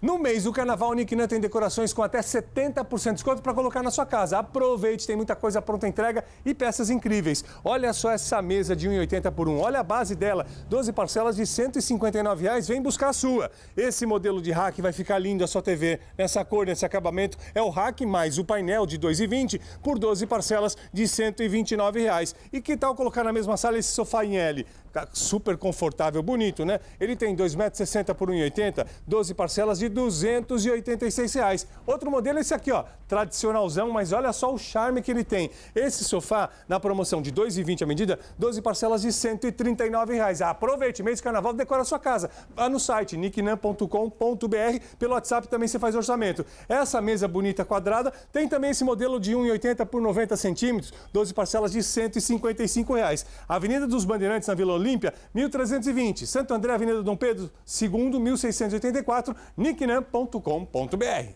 No mês do Carnaval, Niquinã tem decorações com até 70% de desconto para colocar na sua casa. Aproveite, tem muita coisa pronta entrega e peças incríveis. Olha só essa mesa de 1,80 por 1. Olha a base dela, 12 parcelas de R$ 159. Reais. Vem buscar a sua. Esse modelo de rack vai ficar lindo a sua TV. Nessa cor, nesse acabamento, é o rack mais o painel de 2,20 por 12 parcelas de R$ 129. Reais. E que tal colocar na mesma sala esse sofá em L? Super confortável, bonito, né? Ele tem 2,60 por 1,80, 12 parcelas de de 286 reais. Outro modelo é esse aqui, ó, tradicionalzão, mas olha só o charme que ele tem. Esse sofá, na promoção de 2,20 a medida, 12 parcelas de 139 reais. Aproveite, mês de carnaval, decora sua casa. Vá no site nicknam.com.br, pelo WhatsApp também você faz orçamento. Essa mesa bonita quadrada tem também esse modelo de 1,80 por 90 centímetros, 12 parcelas de 155 reais. Avenida dos Bandeirantes, na Vila Olímpia, 1.320. Santo André, Avenida Dom Pedro II, 1.684. Nick clinic, né?